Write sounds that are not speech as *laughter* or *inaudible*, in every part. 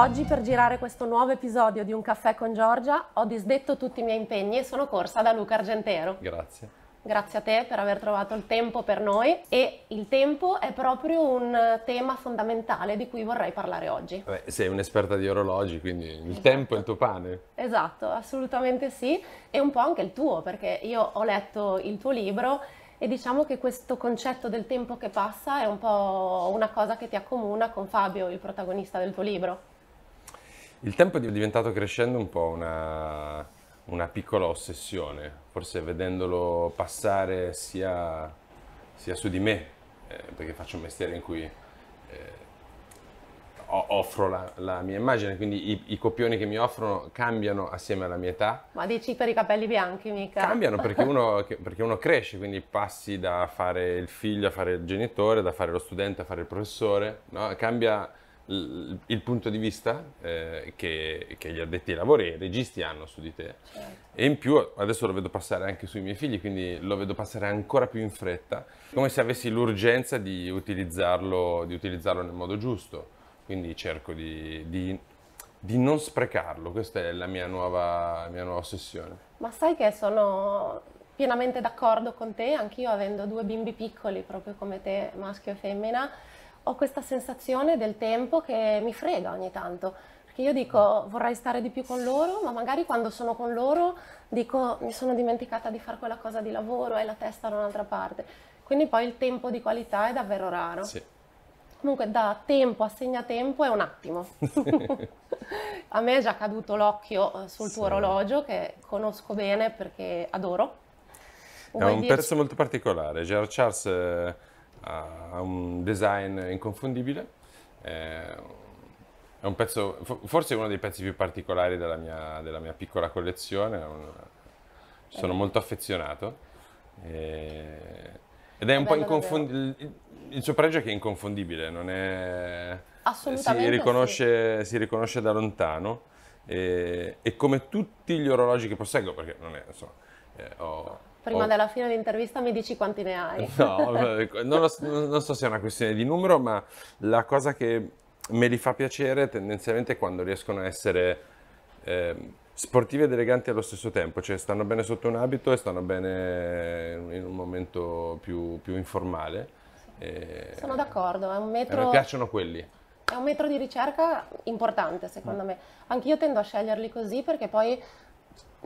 Oggi per girare questo nuovo episodio di Un caffè con Giorgia ho disdetto tutti i miei impegni e sono corsa da Luca Argentero. Grazie. Grazie a te per aver trovato il tempo per noi e il tempo è proprio un tema fondamentale di cui vorrei parlare oggi. Beh, sei un'esperta di orologi, quindi il esatto. tempo è il tuo pane. Esatto, assolutamente sì, e un po' anche il tuo, perché io ho letto il tuo libro e diciamo che questo concetto del tempo che passa è un po' una cosa che ti accomuna con Fabio, il protagonista del tuo libro. Il tempo è diventato crescendo un po' una, una piccola ossessione, forse vedendolo passare sia, sia su di me, eh, perché faccio un mestiere in cui eh, offro la, la, mia immagine, quindi i, i, copioni che mi offrono cambiano assieme alla mia età. Ma dici per i capelli bianchi mica? Cambiano perché uno, *laughs* perché uno cresce, quindi passi da fare il figlio a fare il genitore, da fare lo studente a fare il professore, no? cambia il punto di vista eh, che, che, gli addetti ai lavori e i registi hanno su di te. Certo. E in più adesso lo vedo passare anche sui miei figli, quindi lo vedo passare ancora più in fretta, come se avessi l'urgenza di utilizzarlo, di utilizzarlo nel modo giusto. Quindi cerco di, di, di non sprecarlo, questa è la mia nuova, mia nuova ossessione. Ma sai che sono pienamente d'accordo con te, anch'io avendo due bimbi piccoli, proprio come te, maschio e femmina ho questa sensazione del tempo che mi frega ogni tanto. Perché io dico vorrei stare di più con loro, ma magari quando sono con loro dico mi sono dimenticata di fare quella cosa di lavoro e la testa da un'altra parte. Quindi poi il tempo di qualità è davvero raro. Sì. Comunque da tempo a segnatempo è un attimo. *laughs* a me è già caduto l'occhio eh, sul sì. tuo orologio che conosco bene perché adoro. Vuoi è un dire... pezzo molto particolare. Gerard Charles eh, ha un design inconfondibile, eh, è un pezzo, forse uno dei pezzi più particolari della mia, della mia piccola collezione, sono molto affezionato. Eh, ed è un po' inconfondibile. Il suo pregio è che è inconfondibile, non è. Assolutamente. Si riconosce, sì. si riconosce da lontano. E, eh, e, come tutti gli orologi che posseggo, perché non è. Insomma, eh, ho, Prima oh. della fine dell'intervista mi dici quanti ne hai. No, *laughs* ecco, non, so, non so se è una questione di numero, ma la cosa che me li fa piacere tendenzialmente è quando riescono a essere eh, sportivi ed eleganti allo stesso tempo, cioè stanno bene sotto un abito e stanno bene in un momento più, più informale. E eh, Sono d'accordo, è un metro... Mi eh, piacciono quelli. È un metro di ricerca importante secondo mm. me. Anch'io tendo a sceglierli così perché poi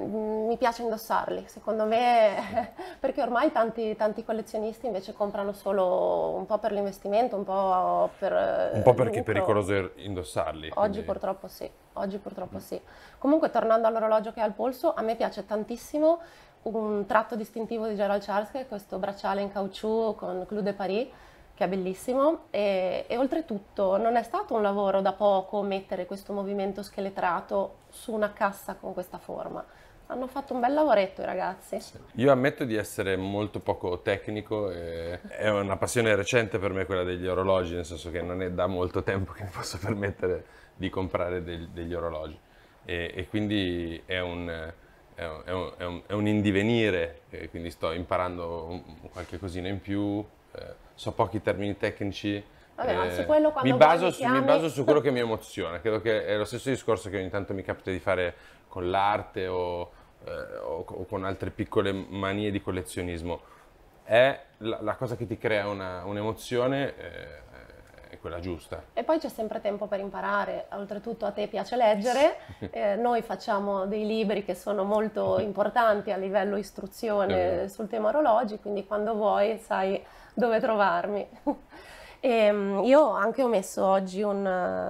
Mm, mi piace indossarli, secondo me, *laughs* perché ormai tanti, tanti, collezionisti invece comprano solo un po' per l'investimento, un po' per... Eh, un po' perché è pericoloso indossarli. Oggi quindi... purtroppo sì, oggi purtroppo mm. sì. Comunque tornando all'orologio che ha al polso, a me piace tantissimo un tratto distintivo di Gerald Charles, che è questo bracciale in caucciù con Clou de Paris, che è bellissimo e, e, oltretutto non è stato un lavoro da poco mettere questo movimento scheletrato su una cassa con questa forma hanno fatto un bel lavoretto i ragazzi. Io ammetto di essere molto poco tecnico, è una passione recente per me quella degli orologi, nel senso che non è da molto tempo che mi posso permettere di comprare del, degli orologi e, e quindi è un, è, un, è, un, è un, indivenire, quindi sto imparando qualche cosina in più, eh, so pochi termini tecnici Vabbè, anzi, eh, quello quando mi baso, su, chiami... mi baso su quello che mi *laughs* emoziona, credo che è lo stesso discorso che ogni tanto mi capita di fare con l'arte o, eh, o, o con altre piccole manie di collezionismo. È la, la cosa che ti crea una, un'emozione. Eh, quella giusta. E poi c'è sempre tempo per imparare, oltretutto a te piace leggere, eh, noi facciamo dei libri che sono molto *laughs* importanti a livello istruzione sul tema orologi, quindi quando vuoi sai dove trovarmi. E ehm, io anche ho messo oggi un,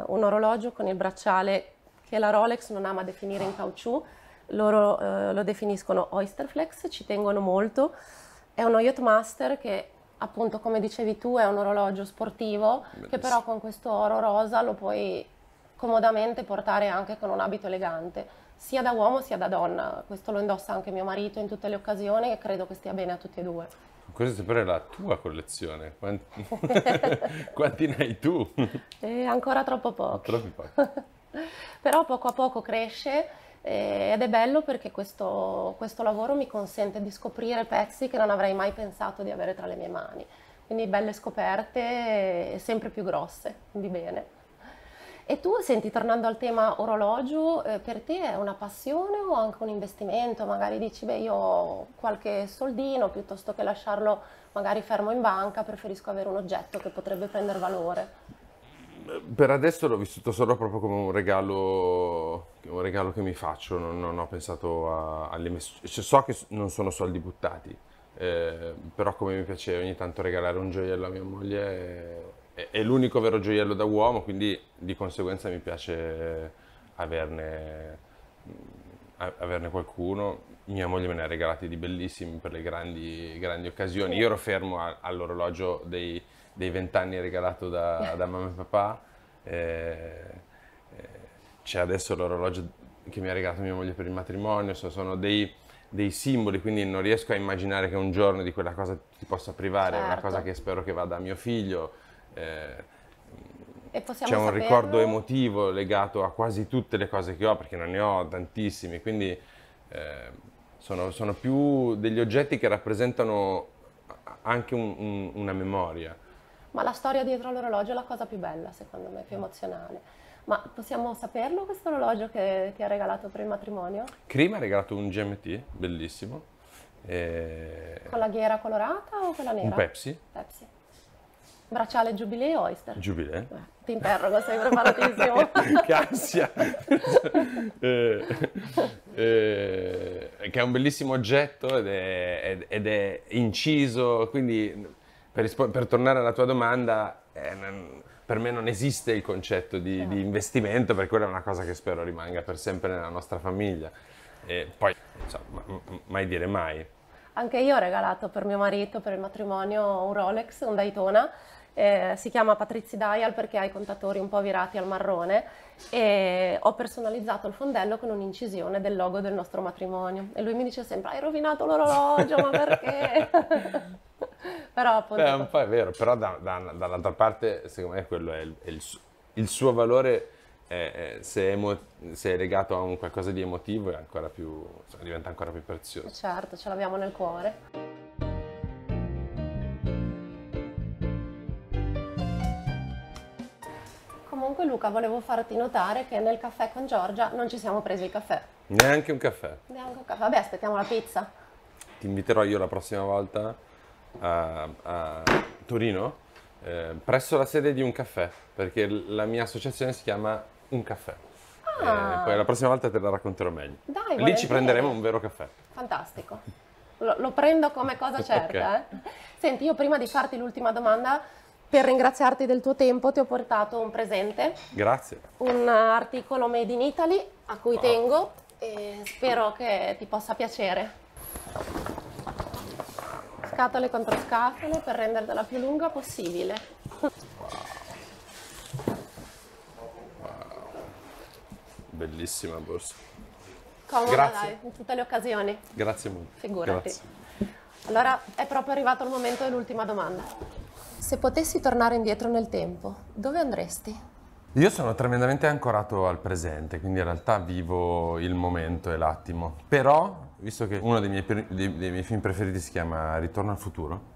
un, orologio con il bracciale che la Rolex non ama definire in caucciù, loro eh, lo definiscono Oysterflex, ci tengono molto. È uno Yacht Master che appunto come dicevi tu è un orologio sportivo Bellissimo. che però con questo oro rosa lo puoi comodamente portare anche con un abito elegante, sia da uomo sia da donna. Questo lo indossa anche mio marito in tutte le occasioni e credo che stia bene a tutti e due. Questo però è la tua collezione, quanti, *laughs* quanti ne hai tu? Eh, ancora troppo pochi. Troppo pochi. *laughs* però poco a poco cresce eh, ed è bello perché questo, questo lavoro mi consente di scoprire pezzi che non avrei mai pensato di avere tra le mie mani. Quindi belle scoperte sempre più grosse, quindi bene. E tu, senti, tornando al tema orologio, eh, per te è una passione o anche un investimento? Magari dici, beh, io ho qualche soldino, piuttosto che lasciarlo magari fermo in banca, preferisco avere un oggetto che potrebbe prendere valore. Per adesso l'ho vissuto solo proprio come un regalo, un regalo che mi faccio, non, non ho pensato alle messe. Cioè, so che non sono soldi buttati, eh, però come mi piace ogni tanto regalare un gioiello a mia moglie... Eh, è l'unico vero gioiello da uomo, quindi di conseguenza mi piace averne, averne qualcuno. Mia moglie me ne ha regalati di bellissimi per le grandi, grandi occasioni. Io ero fermo a, all'orologio dei, vent'anni regalato da, da, mamma e papà. Eh, eh, c'è adesso l'orologio che mi ha regalato mia moglie per il matrimonio, so, sono dei, dei, simboli, quindi non riesco a immaginare che un giorno di quella cosa ti possa privare, certo. è una certo. cosa che spero che vada a mio figlio, eh, c'è un saperlo? ricordo emotivo legato a quasi tutte le cose che ho, perché non ne ho tantissimi, quindi eh, sono, sono, più degli oggetti che rappresentano anche un, un, una memoria. Ma la storia dietro all'orologio è la cosa più bella, secondo me, più emozionale. Ma possiamo saperlo questo orologio che ti ha regalato per il matrimonio? Cri ha regalato un GMT, bellissimo. E... Con la ghiera colorata o quella nera? Un Pepsi. Pepsi. Bracciale Jubilee o Oyster? Jubilee. Ti interrogo, sei preparatissimo. *laughs* che ansia! *laughs* eh, eh, che è un bellissimo oggetto ed è, ed è inciso, quindi per, per, tornare alla tua domanda, eh, per me non esiste il concetto di, certo. di investimento, perché quella è una cosa che spero rimanga per sempre nella nostra famiglia. E poi, insomma, mai dire mai. Anche io ho regalato per mio marito, per il matrimonio, un Rolex, un Daytona eh, si chiama Patrizi Dial perché ha i contatori un po' virati al marrone e ho personalizzato il fondello con un'incisione del logo del nostro matrimonio e lui mi dice sempre hai rovinato l'orologio ma perché? *laughs* però appunto... Beh, un po' è vero, però da, da, dall'altra parte secondo me quello è il, il, il suo valore è, è, se, è emo, se, è legato a un qualcosa di emotivo ancora più, cioè, diventa ancora più prezioso. Certo, ce l'abbiamo nel cuore. Comunque Luca, volevo farti notare che nel caffè con Giorgia non ci siamo presi il caffè. Neanche un caffè. Neanche un caffè. Vabbè, aspettiamo la pizza. Ti inviterò io la prossima volta a, a Torino, eh, presso la sede di un caffè, perché la mia associazione si chiama Un Caffè. Eh, ah. Eh, poi la prossima volta te la racconterò meglio. Dai, Lì ci prenderemo un vero caffè. Fantastico. Lo, lo prendo come cosa *laughs* certa. okay. eh. Senti, io prima di farti l'ultima domanda per ringraziarti del tuo tempo ti ho portato un presente. Grazie. Un articolo Made in Italy a cui ah. tengo e spero che ti possa piacere. Scatole contro scatole per renderla più lunga possibile. Wow. Wow. Bellissima borsa. Comoda, Grazie. dai, in tutte le occasioni. Grazie molto. Figurati. Grazie. Allora è proprio arrivato il momento dell'ultima domanda. Se potessi tornare indietro nel tempo, dove andresti? Io sono tremendamente ancorato al presente, quindi in realtà vivo il momento e l'attimo. Però, visto che uno dei miei, dei, dei miei film preferiti si chiama Ritorno al futuro,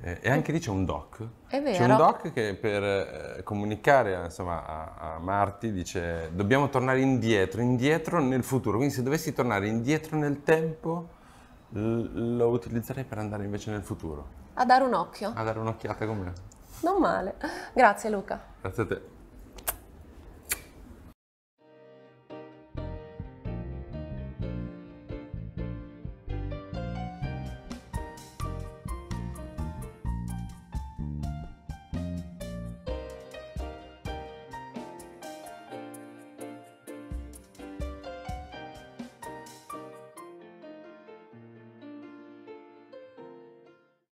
eh, e anche lì c'è un doc. È vero. C'è un doc che per eh, comunicare insomma, a, a Marti dice dobbiamo tornare indietro, indietro nel futuro. Quindi se dovessi tornare indietro nel tempo lo utilizzerei per andare invece nel futuro. A dare un occhio. A dare un'occhiata con me. Non male. Grazie Luca. Grazie a te.